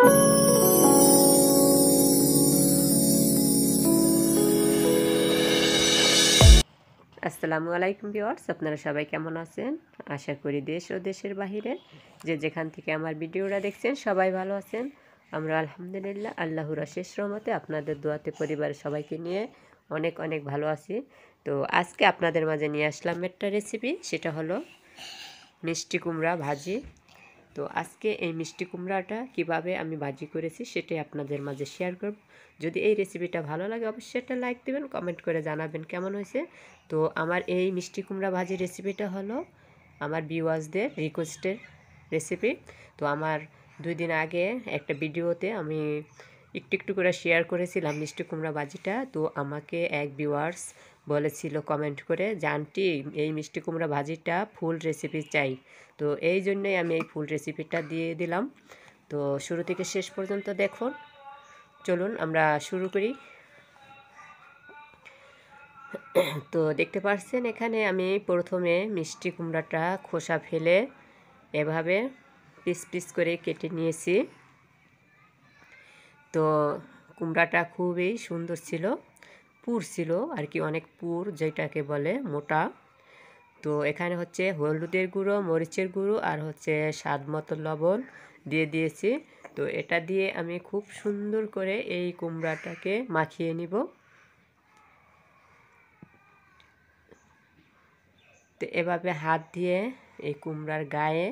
আসসালামু আলাইকুম বিওয়ার্স আপনারা সবাই কেমন আছেন আশা করি দেশ ও দেশের বাহিরে যে যেখান থেকে আমার ভিডিওটা দেখছেন সবাই ভালো আছেন আমরা আলহামদুলিল্লাহ আল্লাহর অশেষ রহমতে আপনাদের দোয়াতে পরিবারের সবাইকে নিয়ে অনেক অনেক ভালো আছি তো আজকে আপনাদের মাঝে নিয়ে আসলাম একটা রেসিপি সেটা হলো মিষ্টি কুমড়া ভাজি তো আজকে এই মিষ্টি কুমড়াটা কিভাবে আমি ভাজি করেছি সেটাই আপনাদের মাঝে শেয়ার করব যদি এই রেসিপিটা ভালো লাগে অবশ্যই একটা লাইক দেবেন কমেন্ট করে জানাবেন কেমন হয়েছে তো আমার এই মিষ্টি কুমড়া ভাজি রেসিপিটা হলো আমার বিওয়াজদের রিকোয়েস্টের রেসিপি তো আমার দুই দিন আগে একটা ভিডিওতে আমি একটু একটু করে শেয়ার করেছিলাম মিষ্টি কুমড়া ভাজিটা তো আমাকে এক ভিউয়ার্স বলেছিল কমেন্ট করে জানটি এই মিষ্টি কুমড়া ভাজিটা ফুল রেসিপি চাই তো এই জন্যই আমি এই ফুল রেসিপিটা দিয়ে দিলাম তো শুরু থেকে শেষ পর্যন্ত দেখুন চলুন আমরা শুরু করি তো দেখতে পাচ্ছেন এখানে আমি প্রথমে মিষ্টি কুমড়াটা খোসা ফেলে এভাবে পিস পিস করে কেটে নিয়েছি তো কুমড়াটা খুবই সুন্দর ছিল পুর ছিল আর কি অনেক পুর যেটাকে বলে মোটা তো এখানে হচ্ছে হলুদের গুঁড়ো মরিচের গুঁড়ো আর হচ্ছে স্বাদ মতো লবণ দিয়ে দিয়েছি তো এটা দিয়ে আমি খুব সুন্দর করে এই কুমড়াটাকে মাখিয়ে নিব তো এভাবে হাত দিয়ে এই কুমড়ার গায়ে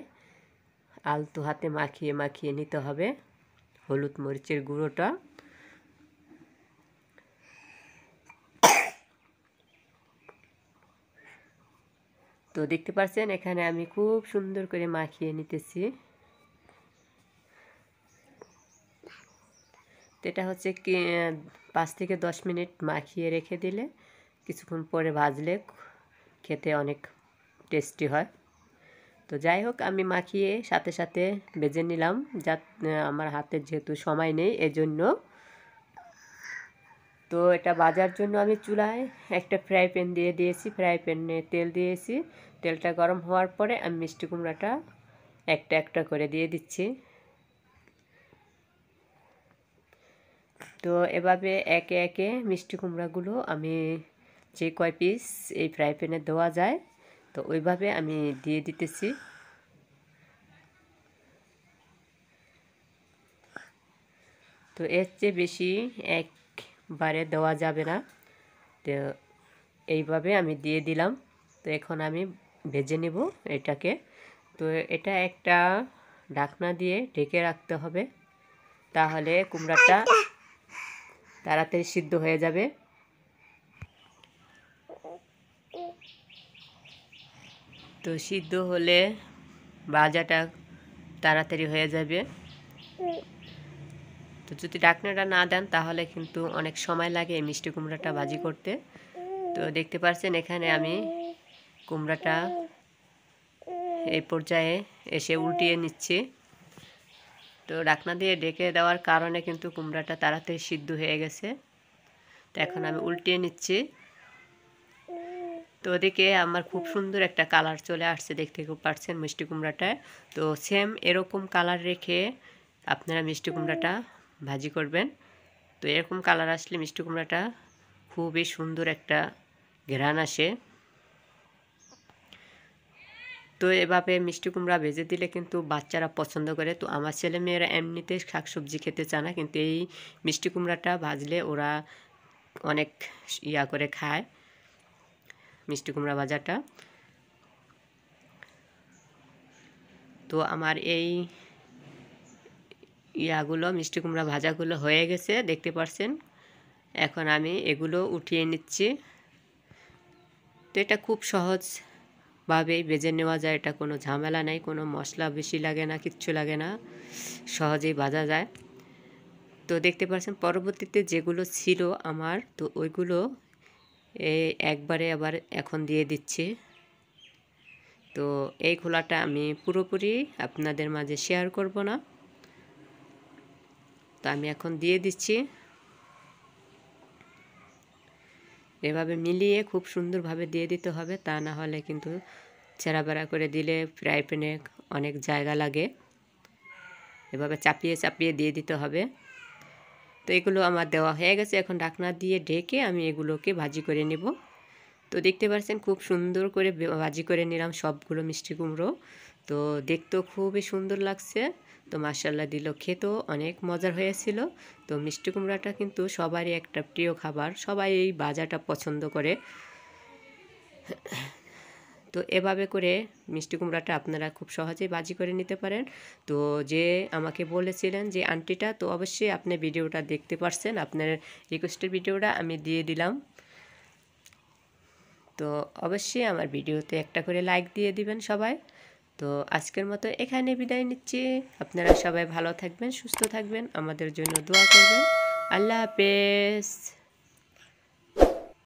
আলতো হাতে মাখিয়ে মাখিয়ে নিতে হবে হলুদ মরিচের গুঁড়োটা তো দেখতে পাচ্ছেন এখানে আমি খুব সুন্দর করে মাখিয়ে নিতেছি এটা হচ্ছে কি পাঁচ থেকে দশ মিনিট মাখিয়ে রেখে দিলে কিছুক্ষণ পরে ভাজলে খেতে অনেক টেস্টি হয় তো যাই হোক আমি মাখিয়ে সাথে সাথে বেজে নিলাম যা আমার হাতের যেহেতু সময় নেই এজন্য তো এটা বাজার জন্য আমি চুলায় একটা ফ্রাই প্যান দিয়ে দিয়েছি ফ্রাই প্যানে তেল দিয়েছি তেলটা গরম হওয়ার পরে আমি মিষ্টি কুমড়াটা একটা একটা করে দিয়ে দিচ্ছি তো এভাবে একে একে মিষ্টি কুমড়াগুলো আমি যে কয় পিস এই ফ্রাই প্যানে দেওয়া যায় তো ওইভাবে আমি দিয়ে দিতেছি তো এর চেয়ে বেশি এক বাইরে দেওয়া যাবে না তো এইভাবে আমি দিয়ে দিলাম তো এখন আমি ভেজে নেব এটাকে তো এটা একটা ঢাকনা দিয়ে ঢেকে রাখতে হবে তাহলে কুমড়াটা তাড়াতাড়ি সিদ্ধ হয়ে যাবে তো সিদ্ধ হলে বাজাটা তাড়াতাড়ি হয়ে যাবে তো যদি ডাকনাটা না দেন তাহলে কিন্তু অনেক সময় লাগে এই মিষ্টি কুমড়াটা বাজি করতে তো দেখতে পাচ্ছেন এখানে আমি কুমড়াটা এই পর্যায়ে এসে উল্টিয়ে নিচ্ছি তো ডাকনা দিয়ে ডেকে দেওয়ার কারণে কিন্তু কুমড়াটা তাড়াতাড়ি সিদ্ধ হয়ে গেছে তো এখন আমি উল্টিয়ে নিচ্ছি তো ওদিকে আমার খুব সুন্দর একটা কালার চলে আসছে দেখতে খুব পারছেন মিষ্টি কুমড়াটায় তো সেম এরকম কালার রেখে আপনারা মিষ্টি কুমড়াটা ভাজি করবেন তো এরকম কালার আসলে মিষ্টি কুমড়াটা খুবই সুন্দর একটা ঘ্রাণ আসে তো এভাবে মিষ্টি কুমড়া ভেজে দিলে কিন্তু বাচ্চারা পছন্দ করে তো আমার ছেলে মেয়েরা এমনিতে শাকসবজি খেতে চায় না কিন্তু এই মিষ্টি কুমড়াটা ভাজলে ওরা অনেক ইয়া করে খায় মিষ্টি কুমড়া ভাজাটা তো আমার এই ইয়াগুলো মিষ্টি কুমড়া ভাজাগুলো হয়ে গেছে দেখতে পাচ্ছেন এখন আমি এগুলো উঠিয়ে নিচ্ছি তো এটা খুব সহজভাবেই বেজে নেওয়া যায় এটা কোনো ঝামেলা নেই কোনো মশলা বেশি লাগে না কিচ্ছু লাগে না সহজেই ভাজা যায় তো দেখতে পাচ্ছেন পরবর্তীতে যেগুলো ছিল আমার তো ওইগুলো একবারে আবার এখন দিয়ে দিচ্ছি তো এই খোলাটা আমি পুরোপুরি আপনাদের মাঝে শেয়ার করব না তো আমি এখন দিয়ে দিচ্ছি এভাবে মিলিয়ে খুব সুন্দরভাবে দিয়ে দিতে হবে তা না হলে কিন্তু ছেঁড়া করে দিলে ফ্রাই প্যানে অনেক জায়গা লাগে এভাবে চাপিয়ে চাপিয়ে দিয়ে দিতে হবে তো এগুলো আমার দেওয়া হয়ে গেছে এখন ডাকনা দিয়ে ঢেকে আমি এগুলোকে ভাজি করে নেব তো দেখতে পাচ্ছেন খুব সুন্দর করে ভাজি করে নিলাম সবগুলো মিষ্টি কুমড়ো তো দেখতেও খুবই সুন্দর লাগছে তো মার্শাল্লাহ দিল খেতেও অনেক মজার হয়েছিল তো মিষ্টি কুমড়াটা কিন্তু সবারই একটা প্রিয় খাবার সবাই এই বাজাটা পছন্দ করে তো এভাবে করে মিষ্টি কুমড়াটা আপনারা খুব সহজেই বাজি করে নিতে পারেন তো যে আমাকে বলেছিলেন যে আন্টিটা তো অবশ্যই আপনি ভিডিওটা দেখতে পারছেন আপনার রিকোয়েস্টের ভিডিওটা আমি দিয়ে দিলাম তো অবশ্যই আমার ভিডিওতে একটা করে লাইক দিয়ে দিবেন সবাই তো আজকের মতো এখানে বিদায় নিচ্ছি আপনারা সবাই ভালো থাকবেন সুস্থ থাকবেন আমাদের জন্য দোয়া করবেন আল্লাহ হাফেজ